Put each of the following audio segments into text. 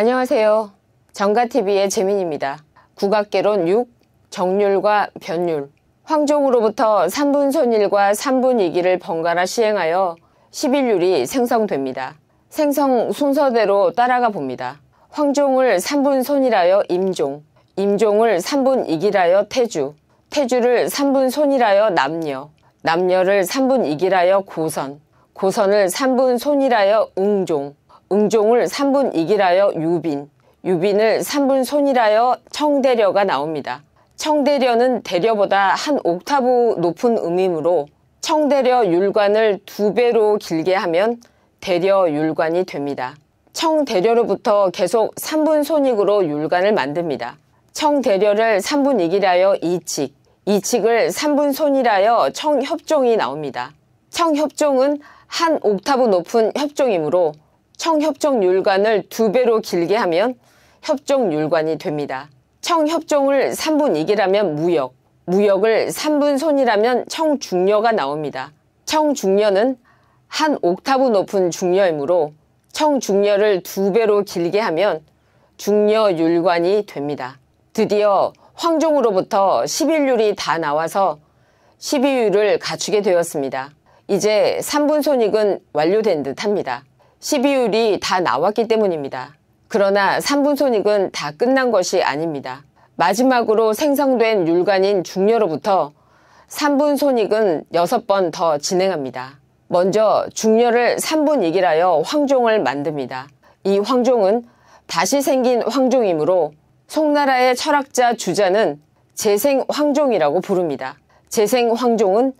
안녕하세요. 정가TV의 재민입니다. 국악개론 6, 정률과 변율 황종으로부터 3분 손일과 3분 이기를 번갈아 시행하여 11율이 생성됩니다. 생성 순서대로 따라가 봅니다. 황종을 3분 손이라여 임종, 임종을 3분 이기라여 태주, 태주를 3분 손이라여 남녀, 남녀를 3분 이기라여 고선, 고선을 3분 손이라여 웅종 응종을 3분 이기라여 유빈, 유빈을 3분 손이라여 청대려가 나옵니다. 청대려는 대려보다 한 옥타브 높은 음이므로 청대려 율관을 두 배로 길게 하면 대려 율관이 됩니다. 청대려로부터 계속 3분 손익으로 율관을 만듭니다. 청대려를 3분 이기라여 이칙, 이칙을 3분 손이라여 청협종이 나옵니다. 청협종은 한 옥타브 높은 협종이므로 청협정율관을 두배로 길게 하면 협정율관이 됩니다. 청협정을 3분 이기라면 무역, 무역을 3분 손이라면 청중녀가 나옵니다. 청중녀는 한 옥타브 높은 중녀이므로 청중녀를 두배로 길게 하면 중녀율관이 됩니다. 드디어 황종으로부터 11율이 다 나와서 12율을 갖추게 되었습니다. 이제 3분 손익은 완료된 듯 합니다. 1 2율이다 나왔기 때문입니다. 그러나 3분 손익은 다 끝난 것이 아닙니다. 마지막으로 생성된 율간인 중녀로부터 3분 손익은 6번 더 진행합니다. 먼저 중녀를 3분 이기라여 황종을 만듭니다. 이 황종은 다시 생긴 황종이므로 송나라의 철학자 주자는 재생 황종이라고 부릅니다. 재생 황종은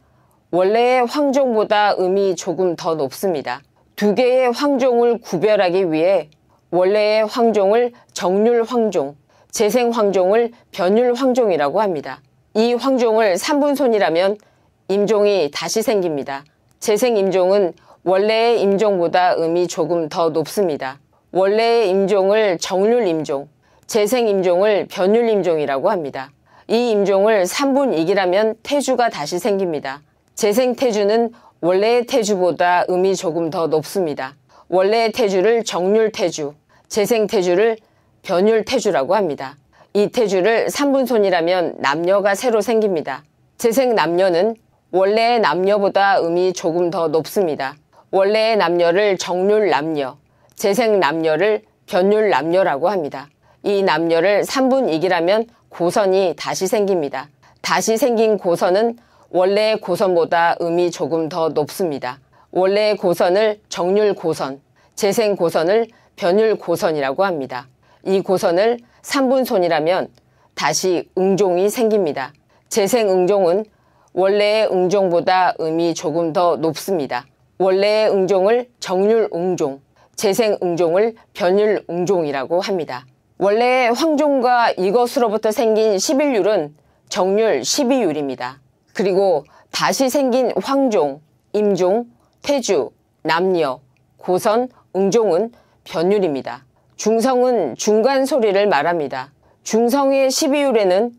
원래의 황종보다 음이 조금 더 높습니다. 두 개의 황종을 구별하기 위해 원래의 황종을 정률 황종, 재생 황종을 변율 황종이라고 합니다. 이 황종을 3분손이라면 임종이 다시 생깁니다. 재생 임종은 원래의 임종보다 음이 조금 더 높습니다. 원래의 임종을 정률 임종, 재생 임종을 변율 임종이라고 합니다. 이 임종을 3분 이기라면 태주가 다시 생깁니다. 재생 태주는 원래의 태주보다 음이 조금 더 높습니다. 원래의 태주를 정률 태주, 재생 태주를 변율 태주라고 합니다. 이 태주를 3분손이라면 남녀가 새로 생깁니다. 재생 남녀는 원래의 남녀보다 음이 조금 더 높습니다. 원래의 남녀를 정률 남녀, 재생 남녀를 변율 남녀라고 합니다. 이 남녀를 3분 이기라면 고선이 다시 생깁니다. 다시 생긴 고선은 원래 고선보다 음이 조금 더 높습니다. 원래 고선을 정률 고선, 재생 고선을 변율 고선이라고 합니다. 이 고선을 3분손이라면 다시 응종이 생깁니다. 재생 응종은 원래의 응종보다 음이 조금 더 높습니다. 원래의 응종을 정률 응종, 재생 응종을 변율 응종이라고 합니다. 원래의 황종과 이것으로부터 생긴 11율은 정률 12율입니다. 그리고 다시 생긴 황종, 임종, 태주, 남녀, 고선, 응종은 변율입니다. 중성은 중간 소리를 말합니다. 중성의 12율에는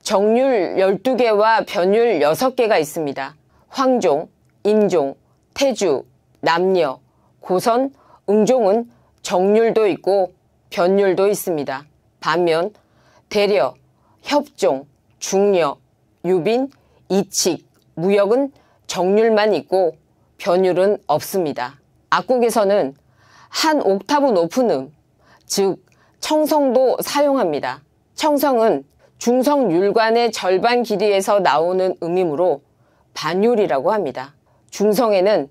정률 12개와 변율 6개가 있습니다. 황종, 임종, 태주, 남녀, 고선, 응종은 정률도 있고 변율도 있습니다. 반면 대려, 협종, 중녀, 유빈, 이칙, 무역은 정률만 있고 변율은 없습니다. 악곡에서는 한 옥타브 높은 음, 즉 청성도 사용합니다. 청성은 중성 율관의 절반 길이에서 나오는 음이므로 반율이라고 합니다. 중성에는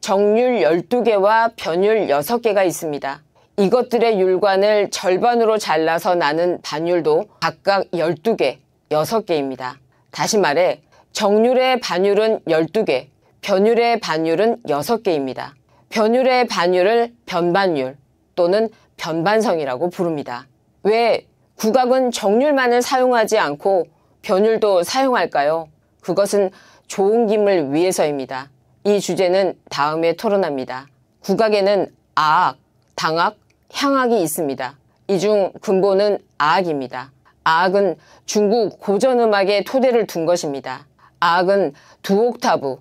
정률 12개와 변율 6개가 있습니다. 이것들의 율관을 절반으로 잘라서 나는 반율도 각각 12개, 6개입니다. 다시 말해 정률의 반율은 12개, 변율의 반율은 6개입니다. 변율의 반율을 변반율 또는 변반성이라고 부릅니다. 왜 국악은 정률만을 사용하지 않고 변율도 사용할까요? 그것은 좋은 김을 위해서입니다. 이 주제는 다음에 토론합니다. 국악에는 아악, 당악, 향악이 있습니다. 이 중 근본은 아악입니다. 아악은 중국 고전음악의 토대를 둔 것입니다. 악은 두 옥타브,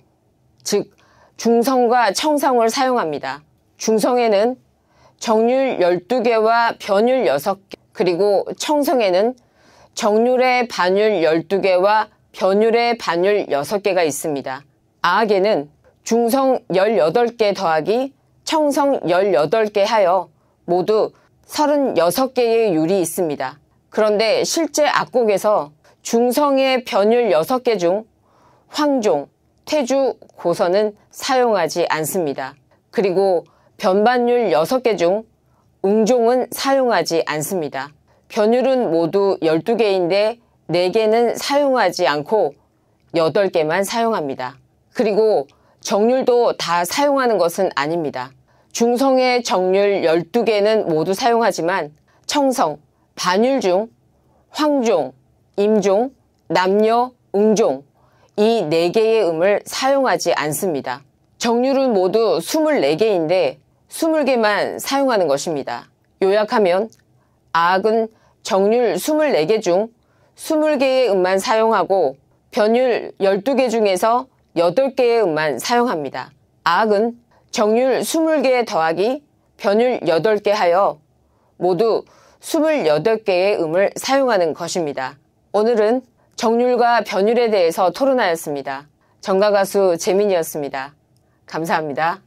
즉 중성과 청성을 사용합니다. 중성에는 정률 12개와 변율 6개, 그리고 청성에는 정률의 반율 12개와 변율의 반율 6개가 있습니다. 악에는 중성 18개 더하기 청성 18개 하여 모두 36개의 율이 있습니다. 그런데 실제 악곡에서 중성의 변율 6개 중 황종, 태주, 고선은 사용하지 않습니다. 그리고 변반율 6개 중 응종은 사용하지 않습니다. 변율은 모두 12개인데 4개는 사용하지 않고 8개만 사용합니다. 그리고 정률도 다 사용하는 것은 아닙니다. 중성의 정률 12개는 모두 사용하지만 청성, 반율 중 황종, 임종, 남녀, 응종, 이네개의 음을 사용하지 않습니다. 정률은 모두 24개인데 20개만 사용하는 것입니다. 요약하면 아악은 정률 24개 중 20개의 음만 사용하고 변율 12개 중에서 8개의 음만 사용합니다. 아악은 정률 20개 더하기 변율 8개 하여 모두 28개의 음을 사용하는 것입니다. 오늘은 정률과 변율에 대해서 토론하였습니다. 정가가수 재민이었습니다. 감사합니다.